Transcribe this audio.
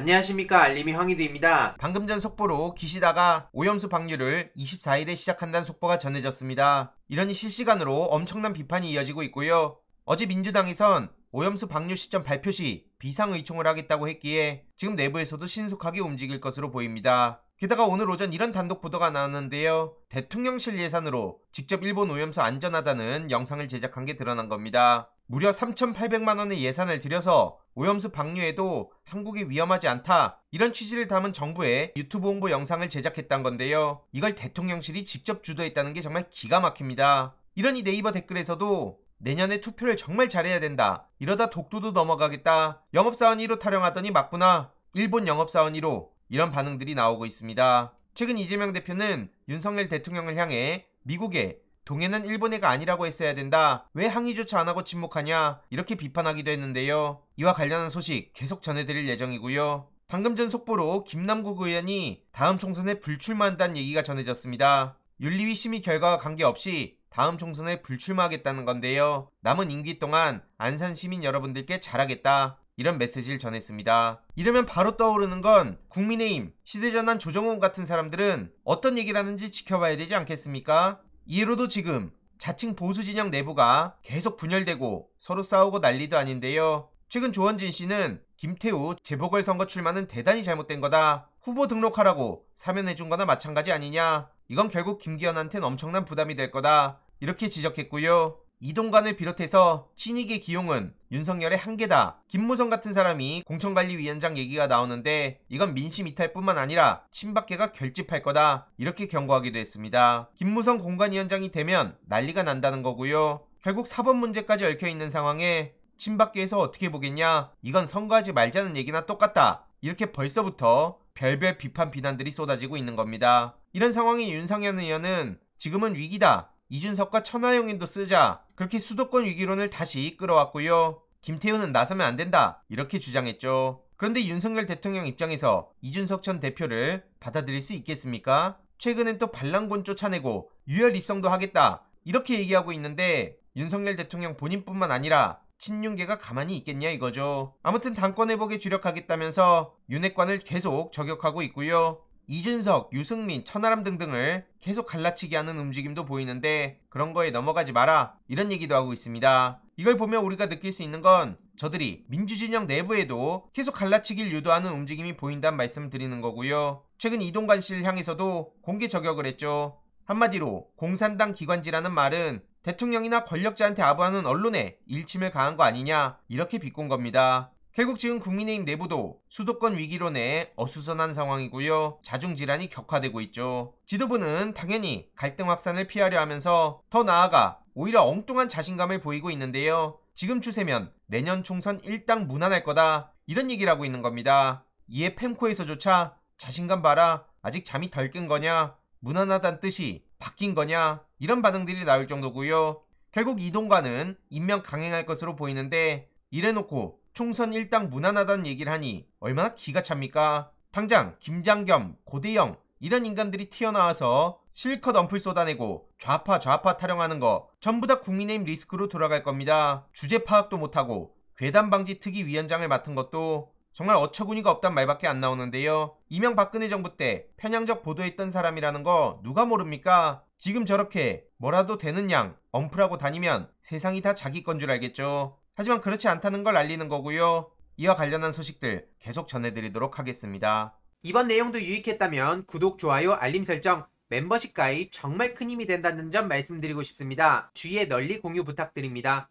안녕하십니까 알림이 황희드입니다. 방금 전 속보로 기시다가 오염수 방류를 24일에 시작한다는 속보가 전해졌습니다. 이러니 실시간으로 엄청난 비판이 이어지고 있고요. 어제 민주당에선 오염수 방류 시점 발표 시 비상의총을 하겠다고 했기에 지금 내부에서도 신속하게 움직일 것으로 보입니다. 게다가 오늘 오전 이런 단독 보도가 나왔는데요. 대통령실 예산으로 직접 일본 오염수 안전하다는 영상을 제작한 게 드러난 겁니다. 무려 3,800만 원의 예산을 들여서 오염수 방류에도 한국이 위험하지 않다 이런 취지를 담은 정부의 유튜브 홍보 영상을 제작했단 건데요. 이걸 대통령실이 직접 주도했다는 게 정말 기가 막힙니다. 이러니 네이버 댓글에서도 내년에 투표를 정말 잘해야 된다. 이러다 독도도 넘어가겠다. 영업사원 1호 타령하더니 맞구나. 일본 영업사원 1호. 이런 반응들이 나오고 있습니다. 최근 이재명 대표는 윤석열 대통령을 향해 미국의 동해는 일본해가 아니라고 했어야 된다. 왜 항의조차 안 하고 침묵하냐? 이렇게 비판하기도 했는데요. 이와 관련한 소식 계속 전해드릴 예정이고요. 방금 전 속보로 김남국 의원이 다음 총선에 불출마한다는 얘기가 전해졌습니다. 윤리위 심의 결과와 관계없이 다음 총선에 불출마하겠다는 건데요. 남은 임기 동안 안산 시민 여러분들께 잘하겠다. 이런 메시지를 전했습니다. 이러면 바로 떠오르는 건 국민의힘, 시대전환 조정원 같은 사람들은 어떤 얘기를 하는지 지켜봐야 되지 않겠습니까? 이로도 지금 자칭 보수 진영 내부가 계속 분열되고 서로 싸우고 난리도 아닌데요. 최근 조원진 씨는 김태우 재보궐선거 출마는 대단히 잘못된 거다. 후보 등록하라고 사면해준 거나 마찬가지 아니냐. 이건 결국 김기현한테는 엄청난 부담이 될 거다. 이렇게 지적했고요. 이동관을 비롯해서 친이계 기용은 윤석열의 한계다. 김무성 같은 사람이 공천관리위원장 얘기가 나오는데 이건 민심 이탈뿐만 아니라 친박계가 결집할 거다. 이렇게 경고하기도 했습니다. 김무성 공관위원장이 되면 난리가 난다는 거고요. 결국 사법 문제까지 얽혀있는 상황에 친박계에서 어떻게 보겠냐? 이건 선거하지 말자는 얘기나 똑같다. 이렇게 벌써부터 별별 비판 비난들이 쏟아지고 있는 겁니다. 이런 상황에 윤상현 의원은 지금은 위기다. 이준석과 천하영인도 쓰자 그렇게 수도권 위기론을 다시 이끌어왔고요. 김태우는 나서면 안 된다 이렇게 주장했죠. 그런데 윤석열 대통령 입장에서 이준석 전 대표를 받아들일 수 있겠습니까? 최근엔 또 반란군 쫓아내고 유혈 입성도 하겠다 이렇게 얘기하고 있는데 윤석열 대통령 본인뿐만 아니라 친윤계가 가만히 있겠냐 이거죠. 아무튼 당권 회복에 주력하겠다면서 윤핵관을 계속 저격하고 있고요. 이준석, 유승민, 천하람 등등을 계속 갈라치게 하는 움직임도 보이는데 그런 거에 넘어가지 마라 이런 얘기도 하고 있습니다. 이걸 보면 우리가 느낄 수 있는 건 저들이 민주진영 내부에도 계속 갈라치기를 유도하는 움직임이 보인다는 말씀 드리는 거고요. 최근 이동관 씨를 향해서도 공개 저격을 했죠. 한마디로 공산당 기관지라는 말은 대통령이나 권력자한테 아부하는 언론에 일침을 가한 거 아니냐 이렇게 비꼰 겁니다. 결국 지금 국민의힘 내부도 수도권 위기로 내 어수선한 상황이고요. 자중질환이 격화되고 있죠. 지도부는 당연히 갈등 확산을 피하려 하면서 더 나아가 오히려 엉뚱한 자신감을 보이고 있는데요. 지금 추세면 내년 총선 일당 무난할 거다. 이런 얘기를 하고 있는 겁니다. 이에 펜코에서조차 자신감 봐라. 아직 잠이 덜깬 거냐? 무난하단 뜻이 바뀐 거냐? 이런 반응들이 나올 정도고요. 결국 이동관은 인명 강행할 것으로 보이는데 이래놓고 총선 일당 무난하다는 얘기를 하니 얼마나 기가 찹니까? 당장 김장겸, 고대영 이런 인간들이 튀어나와서 실컷 언플 쏟아내고 좌파 좌파 타령하는 거 전부 다 국민의힘 리스크로 돌아갈 겁니다. 주제 파악도 못하고 괴담방지 특위 위원장을 맡은 것도 정말 어처구니가 없단 말밖에 안 나오는데요. 이명박근혜 정부 때 편향적 보도했던 사람이라는 거 누가 모릅니까? 지금 저렇게 뭐라도 되는 양 엄플하고 다니면 세상이 다 자기 건 줄 알겠죠. 하지만 그렇지 않다는 걸 알리는 거고요. 이와 관련한 소식들 계속 전해드리도록 하겠습니다. 이번 내용도 유익했다면 구독, 좋아요, 알림 설정, 멤버십 가입 정말 큰 힘이 된다는 점 말씀드리고 싶습니다. 주위에 널리 공유 부탁드립니다.